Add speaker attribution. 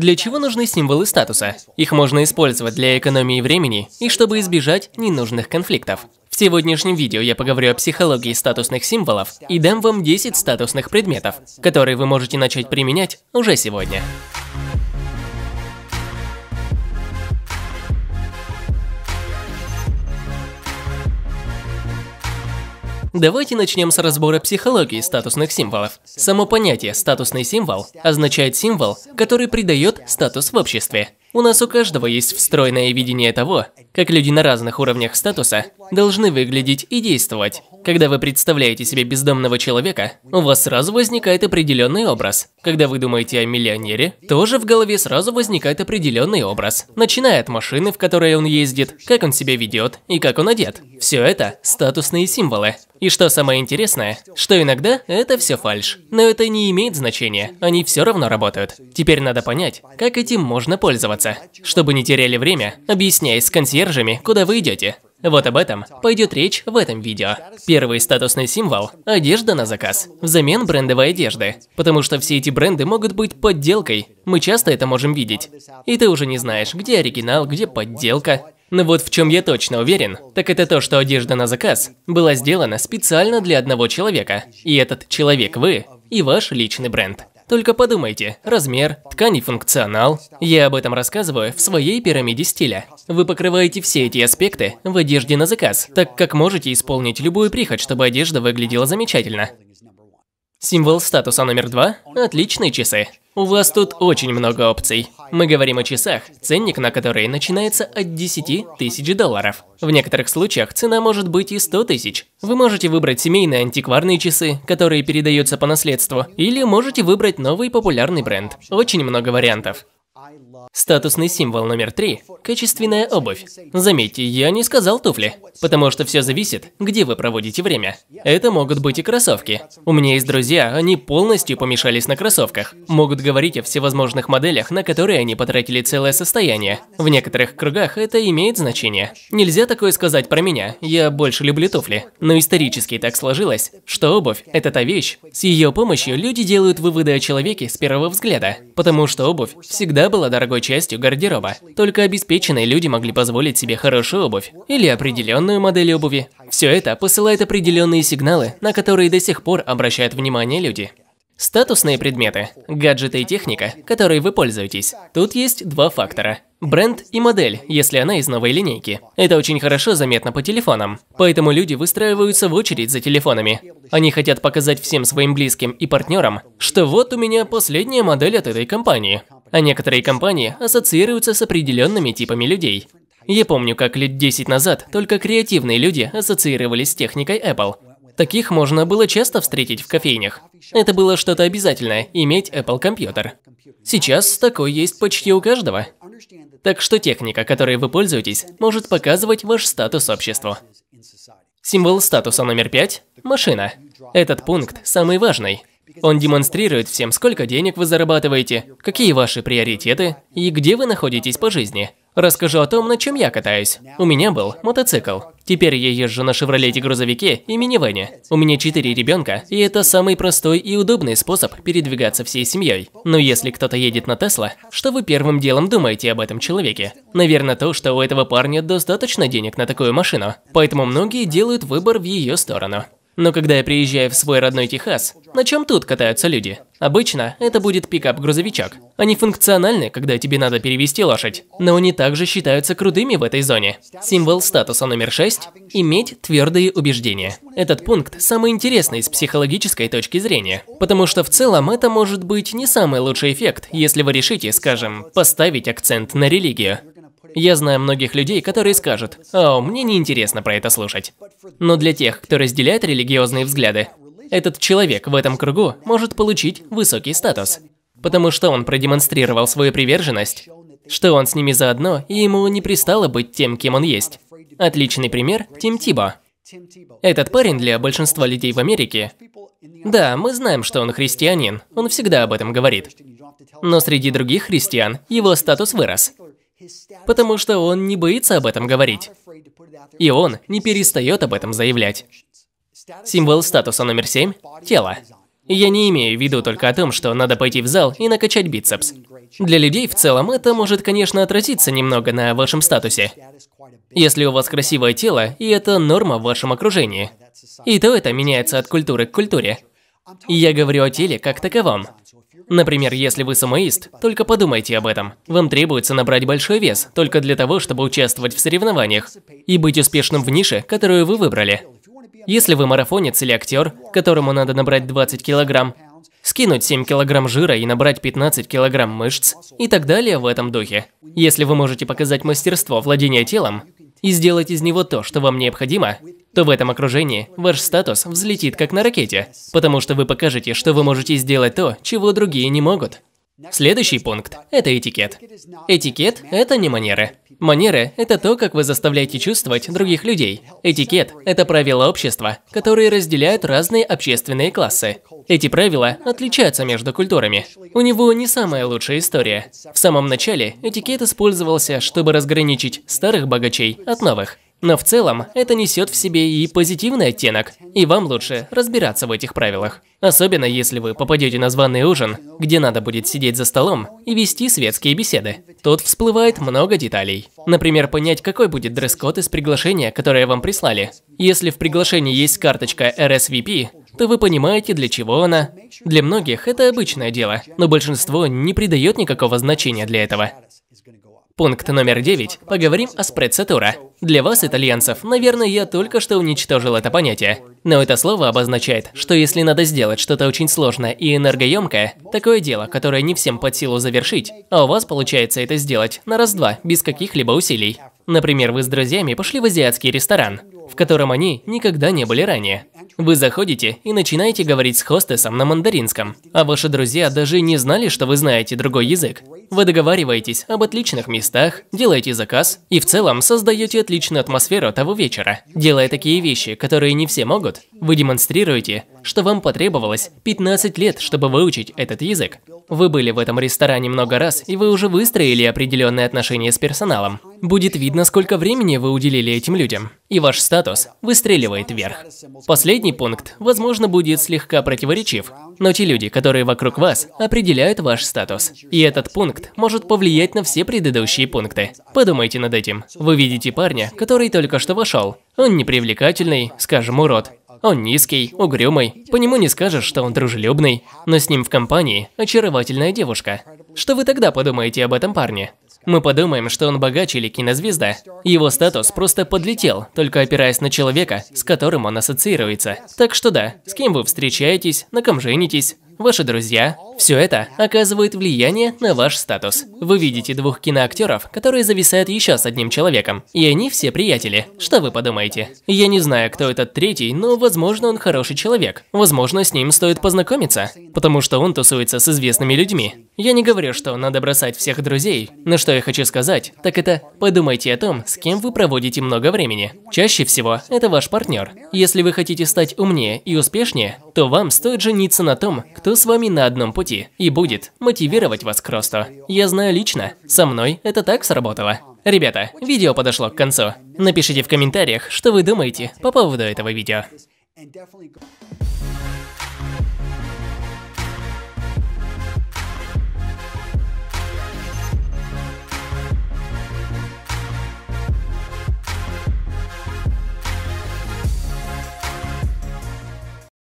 Speaker 1: Для чего нужны символы статуса? Их можно использовать для экономии времени и чтобы избежать ненужных конфликтов. В сегодняшнем видео я поговорю о психологии статусных символов и дам вам 10 статусных предметов, которые вы можете начать применять уже сегодня. Давайте начнем с разбора психологии статусных символов. Само понятие «статусный символ» означает символ, который придает статус в обществе. У нас у каждого есть встроенное видение того, как люди на разных уровнях статуса должны выглядеть и действовать. Когда вы представляете себе бездомного человека, у вас сразу возникает определенный образ. Когда вы думаете о миллионере, тоже в голове сразу возникает определенный образ. Начиная от машины, в которой он ездит, как он себя ведет и как он одет. Все это статусные символы. И что самое интересное, что иногда это все фальш. Но это не имеет значения, они все равно работают. Теперь надо понять, как этим можно пользоваться меняется. Чтобы не теряли время, объясняясь с консьержами, куда вы идете. Вот об этом пойдет речь в этом видео. Первый статусный символ – одежда на заказ, взамен брендовой одежды. Потому что все эти бренды могут быть подделкой, мы часто это можем видеть. И ты уже не знаешь, где оригинал, где подделка. Но вот в чем я точно уверен, так это то, что одежда на заказ была сделана специально для одного человека. И этот человек вы, и ваш личный бренд. Только подумайте, размер, ткань и функционал. Я об этом рассказываю в своей пирамиде стиля. Вы покрываете все эти аспекты в одежде на заказ, так как можете исполнить любую прихоть, чтобы одежда выглядела замечательно. Символ статуса номер два – отличные часы. У вас тут очень много опций. Мы говорим о часах, ценник на которые начинается от 10 тысяч долларов. В некоторых случаях цена может быть и 100 тысяч. Вы можете выбрать семейные антикварные часы, которые передаются по наследству, или можете выбрать новый популярный бренд. Очень много вариантов. Статусный символ номер три – качественная обувь. Заметьте, я не сказал туфли, потому что все зависит, где вы проводите время. Это могут быть и кроссовки. У меня есть друзья, они полностью помешались на кроссовках. Могут говорить о всевозможных моделях, на которые они потратили целое состояние. В некоторых кругах это имеет значение. Нельзя такое сказать про меня, я больше люблю туфли. Но исторически так сложилось, что обувь – это та вещь, с ее помощью люди делают выводы о человеке с первого взгляда, потому что обувь всегда была дорогой частью гардероба. Только обеспеченные люди могли позволить себе хорошую обувь или определенную модель обуви. Все это посылает определенные сигналы, на которые до сих пор обращают внимание люди. Статусные предметы, гаджеты и техника, которой вы пользуетесь. Тут есть два фактора. Бренд и модель, если она из новой линейки. Это очень хорошо заметно по телефонам. Поэтому люди выстраиваются в очередь за телефонами. Они хотят показать всем своим близким и партнерам, что вот у меня последняя модель от этой компании. А некоторые компании ассоциируются с определенными типами людей. Я помню, как лет 10 назад только креативные люди ассоциировались с техникой Apple. Таких можно было часто встретить в кофейнях. Это было что-то обязательное – иметь Apple компьютер. Сейчас такой есть почти у каждого. Так что техника, которой вы пользуетесь, может показывать ваш статус обществу. Символ статуса номер пять – машина. Этот пункт самый важный. Он демонстрирует всем, сколько денег вы зарабатываете, какие ваши приоритеты и где вы находитесь по жизни. Расскажу о том, на чем я катаюсь. У меня был мотоцикл. Теперь я езжу на «Шевролете-грузовике» и минивэне. У меня четыре ребенка, и это самый простой и удобный способ передвигаться всей семьей. Но если кто-то едет на Тесла, что вы первым делом думаете об этом человеке? Наверное, то, что у этого парня достаточно денег на такую машину. Поэтому многие делают выбор в ее сторону. Но когда я приезжаю в свой родной Техас, на чем тут катаются люди? Обычно это будет пикап-грузовичок. Они функциональны, когда тебе надо перевести лошадь, но они также считаются крутыми в этой зоне. Символ статуса номер 6 – иметь твердые убеждения. Этот пункт самый интересный с психологической точки зрения, потому что в целом это может быть не самый лучший эффект, если вы решите, скажем, поставить акцент на религию. Я знаю многих людей, которые скажут, «О, мне неинтересно про это слушать». Но для тех, кто разделяет религиозные взгляды, этот человек в этом кругу может получить высокий статус, потому что он продемонстрировал свою приверженность, что он с ними заодно, и ему не пристало быть тем, кем он есть. Отличный пример – Тим Тибо. Этот парень для большинства людей в Америке... Да, мы знаем, что он христианин, он всегда об этом говорит. Но среди других христиан его статус вырос. Потому что он не боится об этом говорить. И он не перестает об этом заявлять. Символ статуса номер семь: тело. Я не имею в виду только о том, что надо пойти в зал и накачать бицепс. Для людей в целом это может, конечно, отразиться немного на вашем статусе. Если у вас красивое тело, и это норма в вашем окружении. И то это меняется от культуры к культуре. Я говорю о теле как таковом. Например, если вы самоист, только подумайте об этом. Вам требуется набрать большой вес только для того, чтобы участвовать в соревнованиях и быть успешным в нише, которую вы выбрали. Если вы марафонец или актер, которому надо набрать 20 килограмм, скинуть 7 килограмм жира и набрать 15 килограмм мышц и так далее в этом духе. Если вы можете показать мастерство владения телом и сделать из него то, что вам необходимо, то в этом окружении ваш статус взлетит как на ракете, потому что вы покажете, что вы можете сделать то, чего другие не могут. Следующий пункт – это этикет. Этикет – это не манеры. Манеры – это то, как вы заставляете чувствовать других людей. Этикет – это правила общества, которые разделяют разные общественные классы. Эти правила отличаются между культурами. У него не самая лучшая история. В самом начале этикет использовался, чтобы разграничить старых богачей от новых. Но в целом это несет в себе и позитивный оттенок, и вам лучше разбираться в этих правилах. Особенно если вы попадете на званый ужин, где надо будет сидеть за столом и вести светские беседы. Тут всплывает много деталей. Например, понять, какой будет дресс-код из приглашения, которое вам прислали. Если в приглашении есть карточка RSVP, то вы понимаете, для чего она. Для многих это обычное дело, но большинство не придает никакого значения для этого. Пункт номер девять. Поговорим о спрецатура. Для вас, итальянцев, наверное, я только что уничтожил это понятие. Но это слово обозначает, что если надо сделать что-то очень сложное и энергоемкое, такое дело, которое не всем под силу завершить, а у вас получается это сделать на раз-два, без каких-либо усилий. Например, вы с друзьями пошли в азиатский ресторан, в котором они никогда не были ранее. Вы заходите и начинаете говорить с хостесом на мандаринском, а ваши друзья даже не знали, что вы знаете другой язык. Вы договариваетесь об отличных местах, делаете заказ и в целом создаете отличную атмосферу того вечера. Делая такие вещи, которые не все могут, вы демонстрируете, что вам потребовалось 15 лет, чтобы выучить этот язык. Вы были в этом ресторане много раз, и вы уже выстроили определенные отношения с персоналом. Будет видно, сколько времени вы уделили этим людям, и ваш статус выстреливает вверх. Последний пункт, возможно, будет слегка противоречив, но те люди, которые вокруг вас, определяют ваш статус. И этот пункт может повлиять на все предыдущие пункты. Подумайте над этим. Вы видите парня, который только что вошел. Он непривлекательный, скажем, урод. Он низкий, угрюмый, по нему не скажешь, что он дружелюбный, но с ним в компании очаровательная девушка. Что вы тогда подумаете об этом парне? Мы подумаем, что он богач или кинозвезда. Его статус просто подлетел, только опираясь на человека, с которым он ассоциируется. Так что да, с кем вы встречаетесь, на ком женитесь, ваши друзья. Все это оказывает влияние на ваш статус. Вы видите двух киноактеров, которые зависают еще с одним человеком, и они все приятели. Что вы подумаете? Я не знаю, кто этот третий, но, возможно, он хороший человек. Возможно, с ним стоит познакомиться, потому что он тусуется с известными людьми. Я не говорю, что надо бросать всех друзей, но что я хочу сказать, так это подумайте о том, с кем вы проводите много времени. Чаще всего это ваш партнер. Если вы хотите стать умнее и успешнее, то вам стоит жениться на том, кто кто с вами на одном пути и будет мотивировать вас к росту. Я знаю лично, со мной это так сработало. Ребята, видео подошло к концу. Напишите в комментариях, что вы думаете по поводу этого видео.